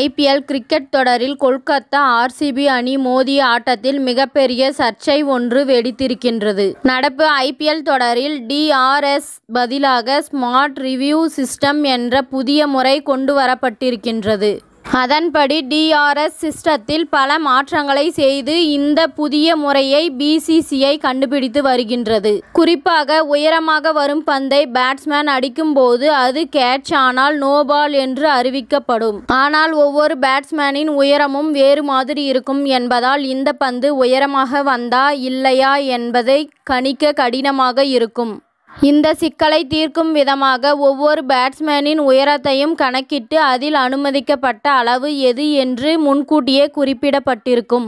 IPL cricket தொடரில் Kolkata RCB அணி மோதிய ஆட்டத்தில் மிகப்பெரிய சர்ச்சை ஒன்று வெடித்திருக்கின்றது நடப்பு ஐபிஎல் தொடரில் டிஆர்எஸ் பதிலாக ஸ்மார்ட் ரிவ்யூ சிஸ்டம் என்ற புதிய முறை கொண்டு வரப்பட்டிருக்கின்றது அதன்படி டிஆர்எஸ் சிஸ்டத்தில் பல மாற்றங்களை செய்து இந்த புதிய முறையை பிசிசிஐ கண்டுபிடித்து வருகின்றது குறிப்பாக உயரமாக வரும் பந்தை பேட்ஸ்மேன் அடிக்கும்போது அது கேட்ச் ஆனால் நோபால் என்று அறிவிக்கப்படும் ஆனால் ஒவ்வொரு பேட்ஸ்மேனின் உயரமும் வேறு மாதிரி இருக்கும் என்பதால் இந்த பந்து உயரமாக வந்தா இல்லையா என்பதை கணிக்க கடினமாக இருக்கும் இந்த சிக்கலை தீர்க்கும் விதமாக ஒவ்வொரு பேட்ஸ்மேனின் உயரத்தையும் கணக்கிட்டு அதில் அனுமதிக்கப்பட்ட அளவு எது என்று முன்கூட்டியே குறிப்பிடப்பட்டிருக்கும்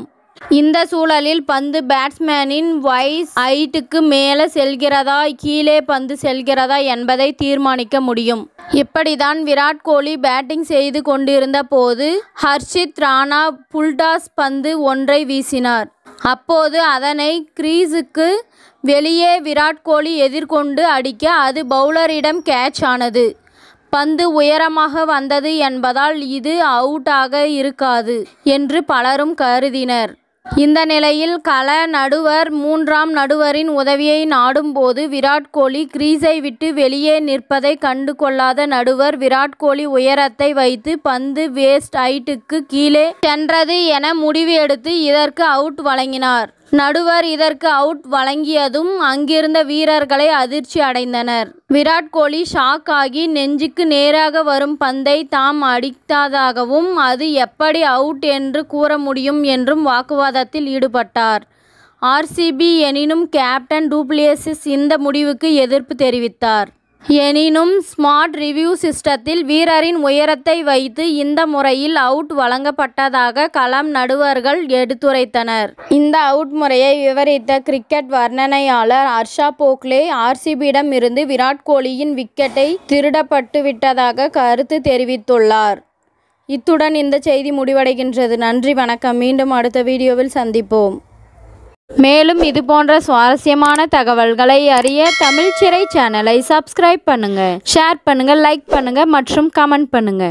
இந்த சூழலில் பந்து பேட்ஸ்மேனின் வைஸ் ஹைட்டுக்கு மேலே செல்கிறதா கீழே பந்து செல்கிறதா என்பதை தீர்மானிக்க முடியும் இப்படிதான் விராட் கோலி பேட்டிங் செய்து கொண்டிருந்த போது ஹர்ஷித் ராணா புல்டாஸ் பந்து ஒன்றை வீசினார் அப்போது அதனை கிரீஸுக்கு வெளியே விராட் கோலி எதிர்கொண்டு அடிக்க அது பவுலரிடம் கேட்ச் ஆனது பந்து உயரமாக வந்தது என்பதால் இது அவுட்டாக இருக்காது என்று பலரும் கருதினர் இந்த நிலையில் கள நடுவர் மூன்றாம் நடுவரின் உதவியை நாடும் போது விராட் கோலி கிரீஸை விட்டு வெளியே நிற்பதை கண்டு கொள்ளாத நடுவர் விராட் கோலி உயரத்தை வைத்து பந்து வேஸ்ட் ஹைட்டுக்கு கீழே சென்றது என முடிவு எடுத்து இதற்கு அவுட் வழங்கினார் நடுவர் இதற்கு அவுட் வழங்கியதும் அங்கிருந்த வீரர்களை அதிர்ச்சி அடைந்தனர் விராட் கோலி ஷாக் ஆகி நெஞ்சுக்கு நேராக வரும் பந்தை தாம் அடித்ததாகவும் அது எப்படி அவுட் என்று கூற முடியும் என்றும் வாக்குவாதத்தில் ஈடுபட்டார் ஆர்சிபி எனினும் கேப்டன் டூப்ளியசிஸ் இந்த முடிவுக்கு எதிர்ப்பு தெரிவித்தார் எனினும் ஸ்மார்ட் ரிவ்யூ சிஸ்டத்தில் வீரரின் உயரத்தை வைத்து இந்த முறையில் அவுட் வழங்கப்பட்டதாக களம் நடுவர்கள் எடுத்துரைத்தனர் இந்த அவுட் முறையை விவரித்த கிரிக்கெட் வர்ணனையாளர் ஹர்ஷா போக்லே ஆர்சிபியிடம் இருந்து விராட் கோலியின் விக்கெட்டை திருடப்பட்டு விட்டதாக கருத்து தெரிவித்துள்ளார் இத்துடன் இந்த செய்தி முடிவடைகின்றது நன்றி வணக்கம் மீண்டும் அடுத்த வீடியோவில் சந்திப்போம் மேலும் இது போன்ற சுவாரஸ்யமான தகவல்களை அறிய தமிழ் சிறை சேனலை சப்ஸ்கிரைப் பண்ணுங்க ஷேர் பண்ணுங்க லைக் பண்ணுங்க மற்றும் கமெண்ட் பண்ணுங்க